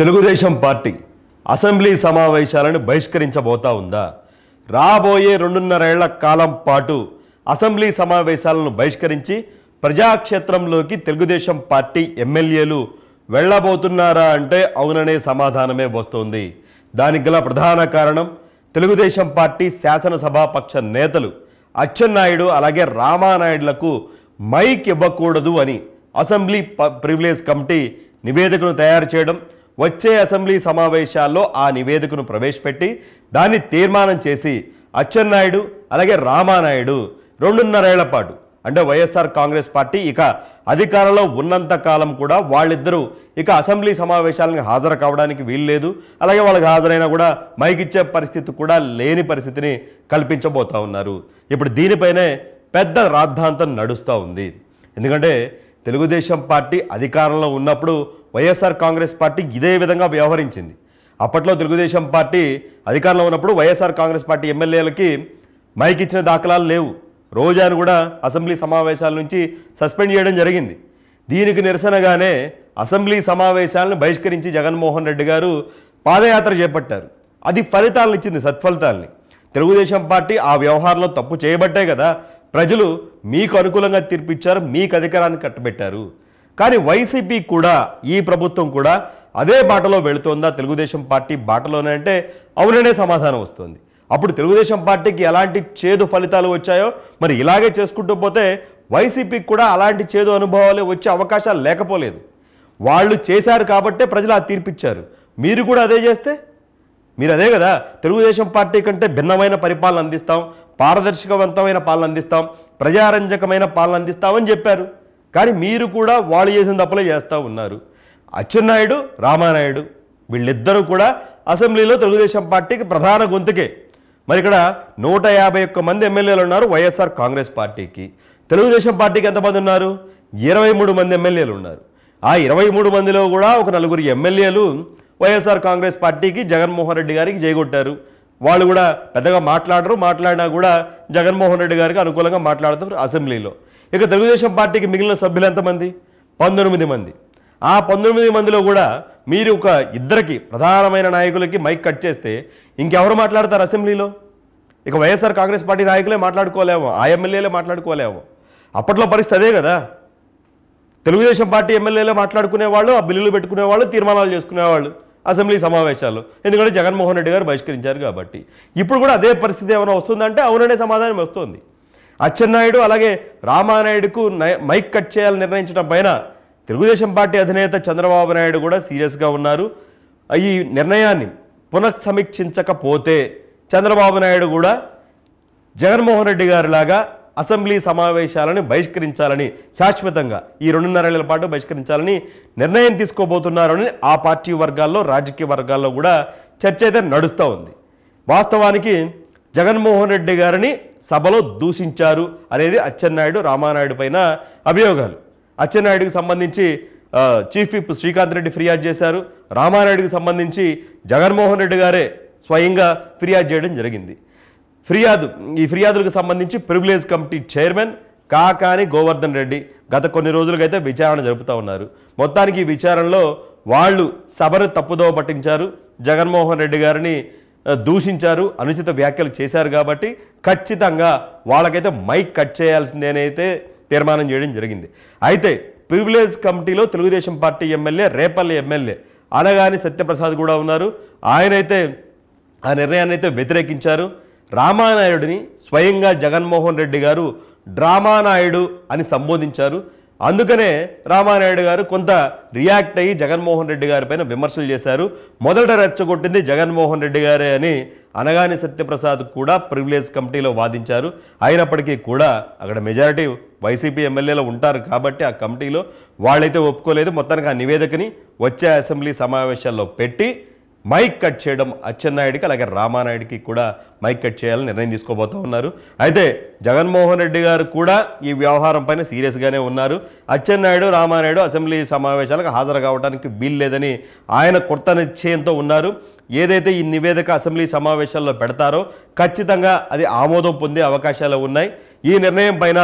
Telugu Desam party assembly సమావేశాలను బహిష్కరించబోతా ఉందా రాబోయే రెండున్నరేళ్ల కాలం పాటు అసెంబ్లీ సమావేశాలను బహిష్కరించి ప్రజాక్షేత్రంలోకి తెలుగుదేశం పార్టీ ఎమ్మెల్యేలు వెళ్ళబోతున్నారా అంటే అవుననే సమాధానమే వస్తోంది దానికి గల ప్రధాన కారణం తెలుగుదేశం పార్టీ శాసనసభాపక్ష నేతలు అచ్చెన్నాయుడు అలాగే రామానాయుడులకు మైక్ ఇవ్వకూడదు అని అసెంబ్లీ ప్రివిలేజ్ కమిటీ నివేదికను తయారు చేయడం వచ్చే అసెంబ్లీ సమావేశాల్లో ఆ నివేదికను ప్రవేశపెట్టి దాన్ని తీర్మానం చేసి అచ్చెన్నాయుడు అలాగే రామానాయుడు రెండున్నరేళ్ల పాటు అంటే వైఎస్ఆర్ కాంగ్రెస్ పార్టీ ఇక అధికారంలో ఉన్నంత కాలం కూడా వాళ్ళిద్దరూ ఇక అసెంబ్లీ సమావేశాలకు హాజరు కావడానికి వీల్లేదు అలాగే వాళ్ళకి హాజరైనా కూడా మైకిచ్చే పరిస్థితి కూడా లేని పరిస్థితిని కల్పించబోతా ఉన్నారు ఇప్పుడు దీనిపైనే పెద్ద రాద్ధాంతం నడుస్తూ ఉంది ఎందుకంటే తెలుగుదేశం పార్టీ అధికారంలో ఉన్నప్పుడు వైఎస్ఆర్ కాంగ్రెస్ పార్టీ ఇదే విధంగా వ్యవహరించింది అప్పట్లో తెలుగుదేశం పార్టీ అధికారంలో ఉన్నప్పుడు వైఎస్ఆర్ కాంగ్రెస్ పార్టీ ఎమ్మెల్యేలకి మైక్ ఇచ్చిన దాఖలాలు లేవు రోజాను కూడా అసెంబ్లీ సమావేశాల నుంచి సస్పెండ్ చేయడం జరిగింది దీనికి నిరసనగానే అసెంబ్లీ సమావేశాలను బహిష్కరించి జగన్మోహన్ రెడ్డి గారు పాదయాత్ర చేపట్టారు అది ఫలితాలను ఇచ్చింది సత్ఫలితాల్ని తెలుగుదేశం పార్టీ ఆ వ్యవహారంలో తప్పు చేయబట్టే కదా ప్రజలు మీకు అనుకూలంగా తీర్పిచ్చారు మీకు అధికారాన్ని కట్టబెట్టారు కానీ వైసీపీ కూడా ఈ ప్రభుత్వం కూడా అదే బాటలో వెళుతోందా తెలుగుదేశం పార్టీ బాటలోనే అంటే అవుననే సమాధానం వస్తుంది అప్పుడు తెలుగుదేశం పార్టీకి ఎలాంటి చేదు ఫలితాలు వచ్చాయో మరి ఇలాగే చేసుకుంటూ పోతే వైసీపీకి కూడా అలాంటి చేదు అనుభవాలే వచ్చే అవకాశాలు లేకపోలేదు వాళ్ళు చేశారు కాబట్టే ప్రజలు ఆ తీర్పిచ్చారు మీరు కూడా అదే చేస్తే మీరు అదే కదా తెలుగుదేశం పార్టీ కంటే భిన్నమైన పరిపాలన అందిస్తాం పారదర్శకవంతమైన పాలన అందిస్తాం ప్రజారంజకమైన పాలన అందిస్తామని చెప్పారు కానీ మీరు కూడా వాళ్ళు చేసిన తప్పులే చేస్తూ ఉన్నారు అచ్చెన్నాయుడు రామానాయుడు వీళ్ళిద్దరూ కూడా అసెంబ్లీలో తెలుగుదేశం పార్టీకి ప్రధాన గొంతుకే మరి ఇక్కడ నూట యాభై ఒక్క మంది ఎమ్మెల్యేలు ఉన్నారు వైఎస్ఆర్ కాంగ్రెస్ పార్టీకి తెలుగుదేశం పార్టీకి ఎంతమంది ఉన్నారు ఇరవై మూడు మంది ఎమ్మెల్యేలు ఉన్నారు ఆ ఇరవై మూడు మందిలో కూడా ఒక నలుగురు ఎమ్మెల్యేలు వైఎస్ఆర్ కాంగ్రెస్ పార్టీకి జగన్మోహన్ రెడ్డి గారికి చేయగొట్టారు వాళ్ళు కూడా పెద్దగా మాట్లాడరు మాట్లాడినా కూడా జగన్మోహన్ రెడ్డి గారికి అనుకూలంగా మాట్లాడతారు అసెంబ్లీలో ఇక తెలుగుదేశం పార్టీకి మిగిలిన సభ్యులు ఎంతమంది పంతొమ్మిది మంది ఆ పంతొమ్మిది మందిలో కూడా మీరు ఒక ఇద్దరికి ప్రధానమైన నాయకులకి మైక్ కట్ చేస్తే ఇంకెవరు మాట్లాడతారు అసెంబ్లీలో ఇక వైఎస్ఆర్ కాంగ్రెస్ పార్టీ నాయకులే మాట్లాడుకోలేము ఆ ఎమ్మెల్యేలే మాట్లాడుకోలేము అప్పట్లో పరిస్థితి అదే కదా తెలుగుదేశం పార్టీ ఎమ్మెల్యేలే మాట్లాడుకునేవాళ్ళు ఆ బిల్లులు పెట్టుకునేవాళ్ళు తీర్మానాలు చేసుకునేవాళ్ళు అసెంబ్లీ సమావేశాలు ఎందుకంటే జగన్మోహన్ రెడ్డి గారు బహిష్కరించారు కాబట్టి ఇప్పుడు కూడా అదే పరిస్థితి ఏమైనా వస్తుందంటే అవుననే సమాధానం వస్తుంది అచ్చెన్నాయుడు అలాగే రామానాయుడుకు మైక్ కట్ చేయాలని నిర్ణయించడం పైన తెలుగుదేశం పార్టీ అధినేత చంద్రబాబు నాయుడు కూడా సీరియస్గా ఉన్నారు ఈ నిర్ణయాన్ని పునఃసమీక్షించకపోతే చంద్రబాబు నాయుడు కూడా జగన్మోహన్ రెడ్డి గారిలాగా అసెంబ్లీ సమావేశాలను బహిష్కరించాలని శాశ్వతంగా ఈ రెండున్నరేళ్ల పాటు బహిష్కరించాలని నిర్ణయం తీసుకోబోతున్నారని ఆ పార్టీ వర్గాల్లో రాజకీయ వర్గాల్లో కూడా చర్చ అయితే నడుస్తూ ఉంది వాస్తవానికి జగన్మోహన్ రెడ్డి గారిని సభలో దూషించారు అనేది అచ్చెన్నాయుడు రామానాయుడు పైన అభియోగాలు అచ్చెన్నాయుడికి సంబంధించి చీఫ్ విప్ శ్రీకాంత్ రెడ్డి ఫిర్యాదు చేశారు రామానాయుడికి సంబంధించి జగన్మోహన్ రెడ్డి గారే స్వయంగా ఫిర్యాదు చేయడం జరిగింది ఫిర్యాదు ఈ ఫిర్యాదులకు సంబంధించి privilege committee chairman Kakani Govardhan Reddy గత కొన్ని రోజులుగా అయితే విచారణ జరుపుతూ ఉన్నారు మొత్తానికి ఈ విచారణలో వాళ్ళు సభను తప్పుదోవ పట్టించారు జగన్మోహన్ రెడ్డి గారిని దూషించారు అనుచిత వ్యాఖ్యలు చేశారు కాబట్టి ఖచ్చితంగా వాళ్ళకైతే మైక్ కట్ చేయాల్సిందేనైతే తీర్మానం చేయడం జరిగింది అయితే ప్రివిలేజ్ కమిటీలో Telugu Desam party MLA Repalle MLA Anagani Satyaprasad కూడా ఉన్నారు ఆయనైతే ఆ నిర్ణయాన్ని అయితే వ్యతిరేకించారు రామానాయుడిని స్వయంగా జగన్మోహన్ రెడ్డి గారు డ్రామానాయుడు అని సంబోధించారు అందుకనే రామానాయుడు గారు కొంత రియాక్ట్ అయ్యి జగన్మోహన్ రెడ్డి గారి పైన విమర్శలు చేశారు మొదట రెచ్చగొట్టింది జగన్మోహన్ రెడ్డి గారే అని అనగాని సత్యప్రసాద్ కూడా ప్రివిలేజ్ కమిటీలో వాదించారు అయినప్పటికీ కూడా అక్కడ మెజారిటీ వైసీపీ ఎమ్మెల్యేలు ఉంటారు కాబట్టి ఆ కమిటీలో వాళ్ళైతే ఒప్పుకోలేదు మొత్తానికి ఆ నివేదికని వచ్చే అసెంబ్లీ సమావేశాల్లో పెట్టి మైక్ కట్ చేయడం అచ్చెన్నాయుడికి అలాగే రామానాయుడికి కూడా మైక్ కట్ చేయాలని నిర్ణయం తీసుకోబోతూ ఉన్నారు అయితే జగన్మోహన్ రెడ్డి గారు కూడా ఈ వ్యవహారం పైన సీరియస్గానే ఉన్నారు అచ్చెన్నాయుడు రామానాయుడు అసెంబ్లీ సమావేశాలకు హాజరు కావడానికి లేదని ఆయన కొత్త నిశ్చయంతో ఉన్నారు ఏదైతే ఈ నివేదిక అసెంబ్లీ సమావేశాల్లో పెడతారో ఖచ్చితంగా అది ఆమోదం పొందే అవకాశాలు ఉన్నాయి ఈ నిర్ణయం పైన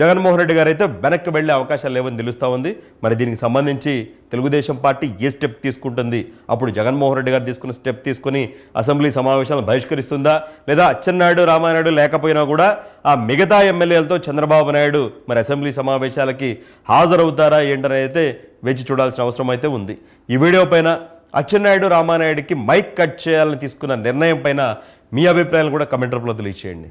జగన్మోహన్ రెడ్డి గారైతే వెనక్కి వెళ్లే అవకాశాలు లేవని తెలుస్తూ ఉంది మరి దీనికి సంబంధించి తెలుగుదేశం పార్టీ ఏ స్టెప్ తీసుకుంటుంది అప్పుడు జగన్మోహన్ రెడ్డి గారు తీసుకున్న స్టెప్ తీసుకుని అసెంబ్లీ సమావేశాలను బహిష్కరిస్తుందా లేదా అచ్చెన్నాయుడు రామానాయుడు లేకపోయినా కూడా ఆ మిగతా ఎమ్మెల్యేలతో చంద్రబాబు నాయుడు మరి అసెంబ్లీ సమావేశాలకి హాజరవుతారా ఏంటని అయితే వేచి చూడాల్సిన అవసరం అయితే ఉంది ఈ వీడియో పైన అచ్చెన్నాయుడు రామానాయుడికి మైక్ కట్ చేయాలని తీసుకున్న నిర్ణయం పైన మీ అభిప్రాయాలు కూడా కమెంట్ రూపంలో తెలియచేయండి